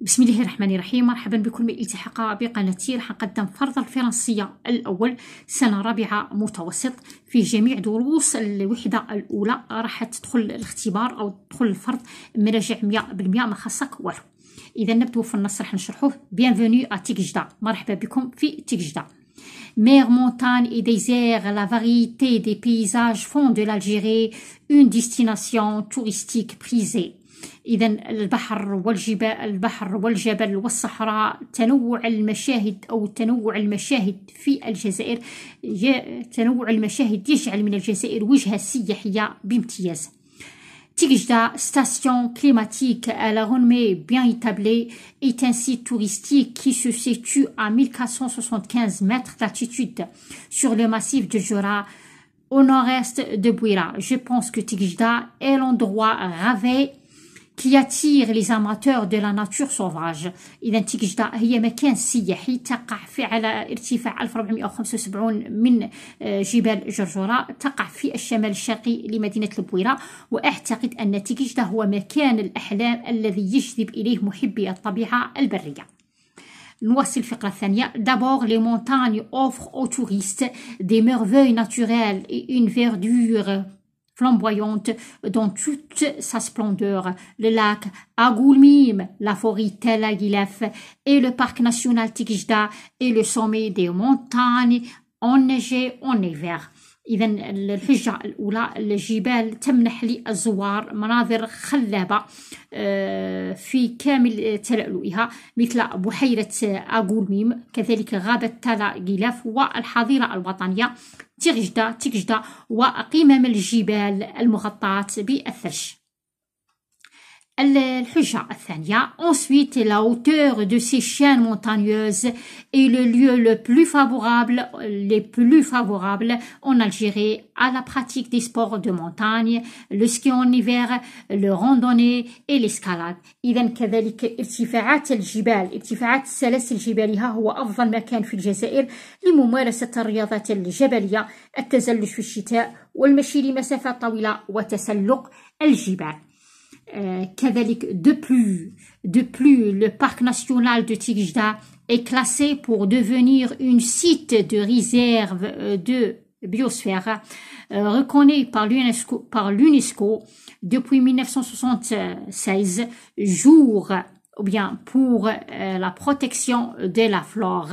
بسم الله الرحمن الرحيم مرحبا بكم من التحاق بقناتي راح نقدم فرض الفرنسية الأول سنة رابعة متوسط فيه جميع دروس الوحدة الأولى راح تدخل الاختبار أو تدخل الفرض مراجع 100% ما خاصك والو إذا نبدو في النص راح نشرحوه بيانفوني تيكجدا مرحبا بكم في تيكجدا Mer, montagne et désert, la variété des paysages font de l'Algérie une destination touristique prisée. إذا البحر والجبال البحر تنوع المشاهد تنوع المشاهد في الجزائر تنوع المشاهد من الجزائر des بامتياز station climatique à la bien est un touristique qui se situe à 1475 mètres d'altitude sur le massif de Jura, au nord-est de Bouira. Je pense que est l'endroit qui attire les amateurs de la nature sauvage إذا تيكجدا هي مكان سياحي تقع في على ارتفاع 1475 من آه، جبال جرجرة تقع في الشمال الشرقي لمدينة البويرة وأعتقد أن تيكجدا هو مكان الأحلام الذي يجذب إليه محبي الطبيعة البرية نواصل Voici دابور لي montagnes offrent او توريست دي merveilles naturelles et اون فيردور flamboyante dans toute sa splendeur. Le lac Agoulmim, la forêt Tel Aguilef et le parc national Tikijda et le sommet des montagnes enneigées en hiver. إذا الحجة الأولى الجبال تمنح لي الزوار مناظر خلابة في كامل تلألؤها مثل بحيرة أغولميم كذلك غابة تالا غلاف والحظيرة الوطنية تيغجدا تيغجدا وقمم الجبال المغطاة بالثلج Ensuite, la hauteur de ces chaînes montagneuses est le lieu le plus favorable, les plus favorables en Algérie à la pratique des sports de montagne, le ski en hiver, le randonnée et l'escalade. إذن كذلك ارتفاعات الجبال ارتفاعات السلاسل الجبالية هو أفضل مكان في الجزائر لممارسة الرياضات الجبلية التزلج في الشتاء والمشي لمسافات طويلة وتسلق الجبال euh, de plus, de plus, le parc national de Tigda est classé pour devenir une site de réserve euh, de biosphère euh, reconnu par l'UNESCO, par l'UNESCO depuis 1976, jour ou bien pour la protection de la flore,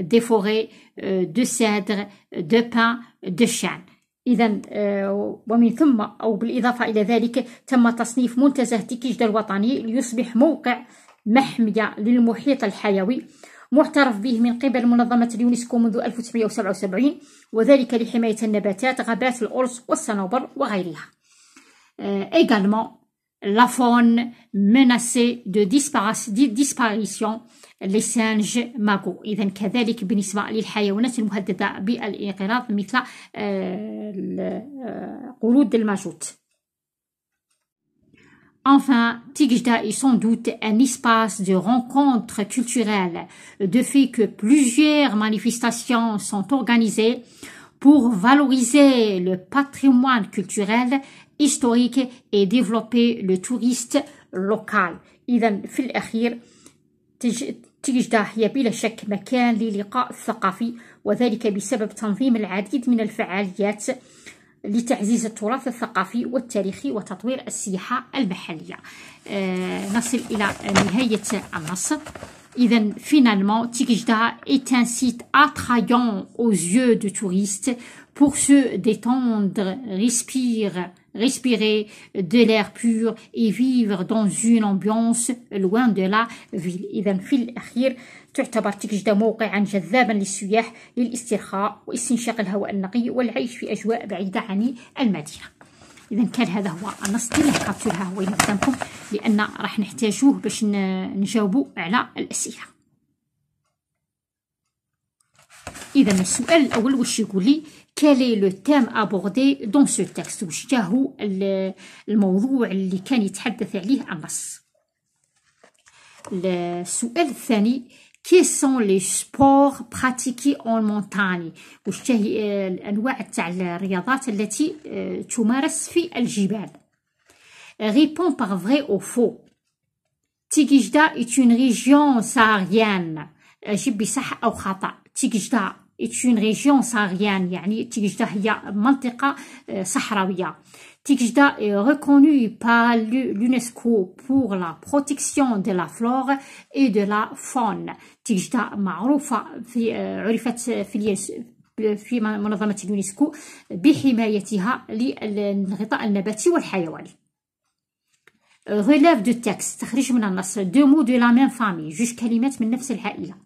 des forêts de cèdres, de pins, de chênes. إذا آه، ومن ثم أو بالإضافة إلى ذلك تم تصنيف منتزه تيكيجدا الوطني ليصبح موقع محمية للمحيط الحيوي معترف به من قبل منظمة اليونسكو منذ 1977 وذلك لحماية النباتات غابات الأرز والصنوبر وغيرها آه، également la faune menacée de disparition les singes إذا كذلك للحيوانات بالانقراض مثل la الماجوت Enfin, Tigjda est sans doute un espace de rencontre culturelle, de fait que plusieurs manifestations sont organisées pour valoriser le patrimoine culturel historique et développer le touriste local Et في هي بلا شك مكان للقاء وذلك بسبب تنظيم العديد من الفعاليات لتعزيز التراث الثقافي والتاريخي وتطوير نصل finalement est un site attrayant aux yeux de touristes pour se détendre, respirer, respirer de l'air pur et vivre dans une ambiance loin de la ville إذا في الأخير تعتبر تكجدة موقعا جذابا للسياح للاسترخاء واستنشاق الهواء النقي والعيش في أجواء بعيدة عن المدينة إذا كان هذا هو النص ديال الكابتول ها هو قدامكم لأن راح نحتاجوه باش نجاوبو على الأسئلة اذا السؤال الاول واش يقول لي كيل لو تيم ابوردي دون سو تيكست وشتاهو الموضوع اللي كان يتحدث عليه النص السؤال الثاني كي سون لي سبور براتيكي اون مونتاني وشتاهي الانواع تاع الرياضات التي تمارس في الجبال ريبون بار فري او فو تيكيجدا ايت اون ريجيون ساريان اجيب بصح او خطا تيكيجدا اتش اون ريجيون ساريان يعني تيكجدا هي منطقة آه، صحراوية تيكجدا آه، reconnue با لونسكو pour لا بروتيكسيون de لا فلور إي de لا فون تيكجدا معروفة في آه، عرفت في في منظمة اليونسكو بحمايتها للغطاء النباتي والحيواني غلاف دو texte تخرج من النص دو مو دو لا مين فامي جوج كلمات من نفس العائلة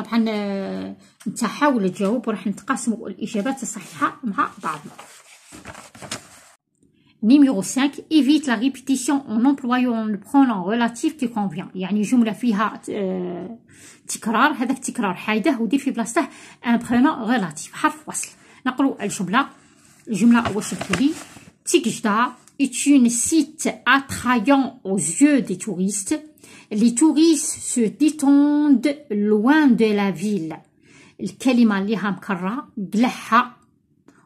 طبعا آه، انت حاول تجاوب وراح نتقاسموا الاجابات الصحيحه مع بعضنا نيميرو 5, évite la répétition اون employant le pronom ريلاتيف كي كونفيان يعني جملة فيها آه، تكرار هذاك تكرار حايده ودير في بلاصته ان برونون ريلاتيف حرف وصل نقرو الجملة الجملة واش تقولي تيكجدا est une site attrayant aux yeux des touristes Les touristes se détendent loin de la ville. le الكلمة اللي مكررة قلعها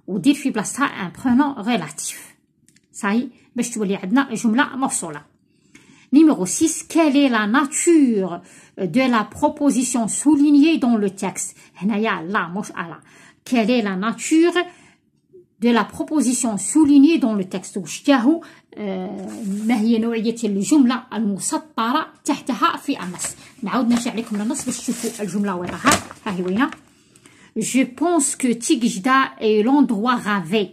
ودير في بلاصتها ان برونون ريلاتيف veux باش تولي عندنا جملة مفصولة Numéro 6, quelle est la nature de la proposition soulignée dans le texte هنايا la » مش على quelle est la nature de la proposition soulignée dans le texte وشتاه ما هي نوعية الجملة المسطرة تحتها في النص نعاود نرجع لكم للنص باش تشوفوا الجملة وين ها هي وينها Je pense que Tigjda est l'endroit rêvé.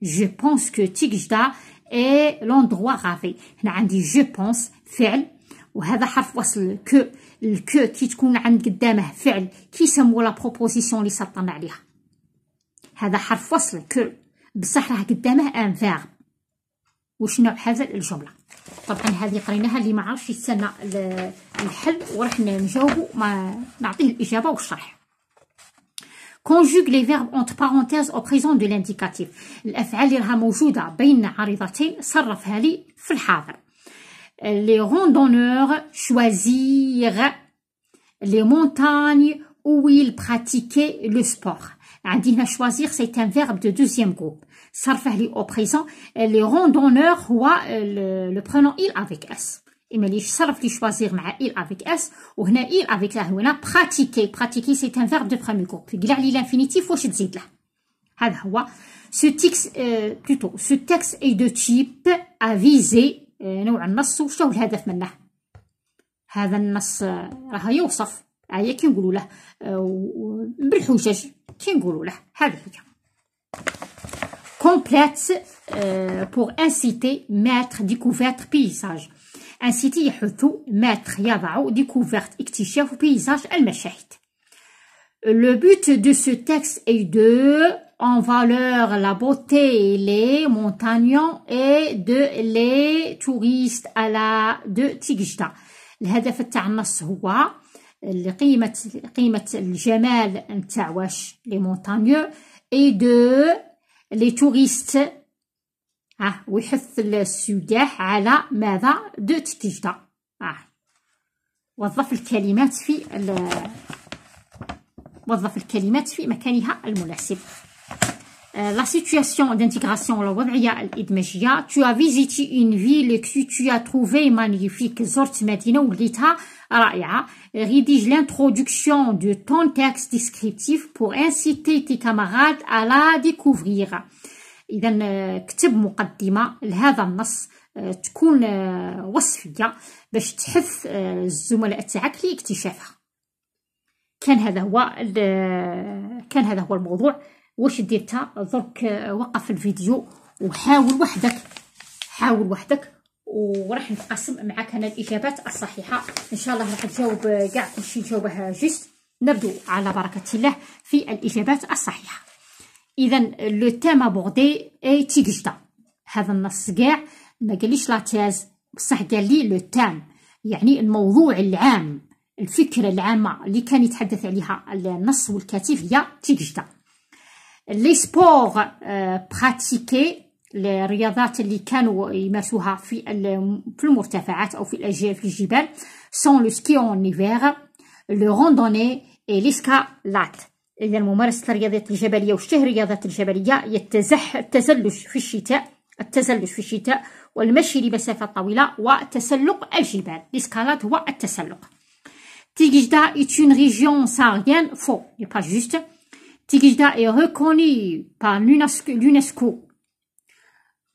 Je pense que Tigjda est l'endroit rêvé. هنا عندي je pense فعل وهذا حرف وصل que الكو كي تكون عند قدامه فعل كيسموا لا بروبوزيسيون اللي سطرنا عليها هذا حرف وصل que بصح راه قدامه ان فيغ وشنو بحذف الجمله طبعا هذه قريناها اللي ما عرفش يستنى الحل وراح نجاوبو ما نعطيه الاجابه والشرح conjugue les verbes entre parenthèses au présent de l'indicatif الافعال اللي راها موجوده بين عارضتين صرفها لي في الحاضر les randonneurs choisir les montagnes où ils pratiquaient le sport عندنا choisir c'est un verbe de deuxième groupe صرفه لي au présent euh, les randonneurs هو euh, le برونون il avec s إما لي صرف لي choisir مع il avec s وهنا il avec لا هنا pratiquer pratiquer c'est un verbe de premier groupe قلع لي l'infinitif واش تزيد له هذا هو ce texte euh, plutôt ce texte est de type à viser نوع النص هو الهدف منه هذا النص راه يوصف هيا كي نقولوا له بالحجج complète euh, pour inciter mettre découverte paysage inciter maître mettre يضعوا découverte اكتشاف paysage المشاهد le but de ce texte est de en valeur la beauté les montagnons et de les touristes à la de تيجدا est قيمة قيمة الجمال نتاع واش لي مونطانيو اي دو لي توريست اه ويحث السياح على ماذا دو تجدة اه وظف الكلمات في ال وظف الكلمات في مكانها المناسب لا سيتياسيون دانتيغراسيون ولا الوضعية الإدماجية تو فيزيتي اون فيل كو تو ا تروفي مانيفيك زرت مدينة وليتها رائعة rédige l'introduction du contexte descriptif pour inciter tes camarades à la découvrir إذا euh, كتب مقدمة لهذا النص euh, تكون euh, وصفية باش تحث الزملاء تاعك لاكتشافها كان هذا هو كان هذا هو الموضوع واش درتها درك وقف الفيديو وحاول وحدك حاول وحدك وراح نتقاسم معك انا الاجابات الصحيحه ان شاء الله راح نجاوب كاع آه، كلشي نجاوبه آه، جست نبدو على بركه الله في الاجابات الصحيحه اذا لو تيم ابوردي اي تيكجدا هذا النص كاع ما قاليش لاتياز بصح قال لي لو تام يعني الموضوع العام الفكره العامه اللي كان يتحدث عليها النص والكاتب هي تيكجدا لي سبور براتيكي الرياضات اللي كانوا يمارسوها في في المرتفعات او في الاجيال في الجبال سون لو سكي اون نيفير لو روندوني اي ليسكالات اذا ممارسه الرياضات الجبليه وشته الرياضات الجبليه يتزح التزلج في الشتاء التزلج في الشتاء والمشي لمسافة طويلة وتسلق الجبال ليسكالات هو التسلق Tigijda est une région saharienne, فو n'est با جوست Tigijda اي ريكوني par لونسكو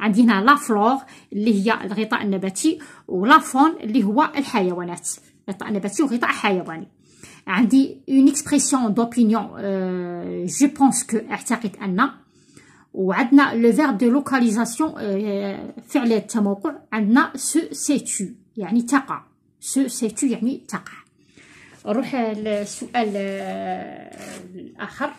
عندي هنا لا فلور اللي هي الغطاء النباتي ولا فون اللي هو الحيوانات غطاء نباتي وغطاء حيواني عندي اون اكسبريسيون دوبينيون جو بونس كو اعتقد ان وعندنا لو فيرب دو لوكاليزاسيون فعل التموقع عندنا سو سيتو يعني تقع سو سيتو يعني تقع نروح للسؤال آه، الاخر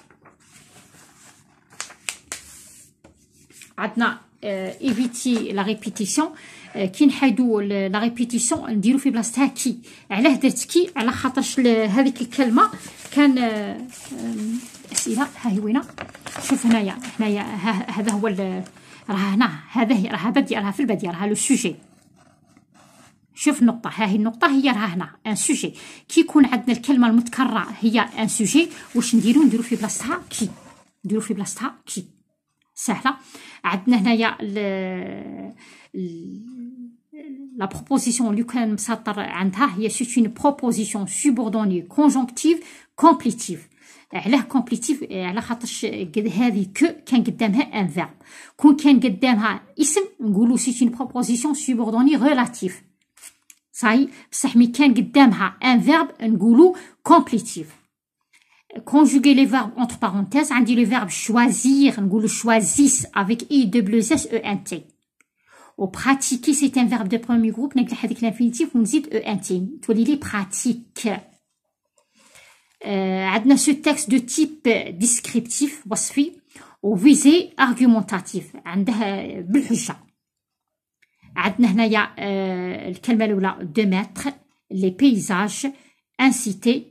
عندنا ايفيتي لا ريبيتيسيون كي نحيدو لا ريبيتيسيون نديرو في بلاصتها كي علاه درت كي على خاطرش هذيك الكلمه كان اسئله ها هي وينه شوف هنايا هنايا هذا هو راه هنا هذا هي راه باديه راه في الباديه راه لو سوجي شوف النقطة ها هي النقطة هي راه هنا ان سوجي كي يكون عندنا الكلمة المتكررة هي ان سوجي واش نديرو نديرو في بلاصتها كي نديرو في بلاصتها كي La proposition que nous avons fait est une proposition subordonnée conjonctive complétive. Elle est complétive, et elle est comme si elle était un verbe. Quand elle était un verbe, elle était une proposition subordonnée relative. Ça, elle était comme si elle était un verbe complétive conjuguer les verbes entre parenthèses, on dit le verbe choisir, on dit le avec i w s e n t. Au pratiquer, c'est un verbe de premier groupe, on avec l'infinitif, on dit e n t. les pratique. on euh, a ce texte de type descriptif, وصفي, au visé argumentatif, On a عندنا هنايا الكلمة de mettre les paysages incités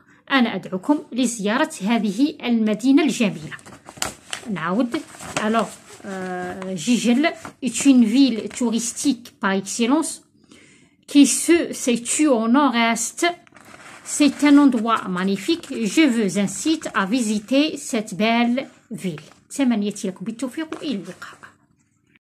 أنا أدعوكم لزيارة هذه المدينة الجميلة نعود alors euh, Gigel est une ville touristique par excellence qui se situe au nord-est c'est un endroit magnifique je vous incite à visiter cette belle ville تمنيت لكم بالتوفيق والى اللقاء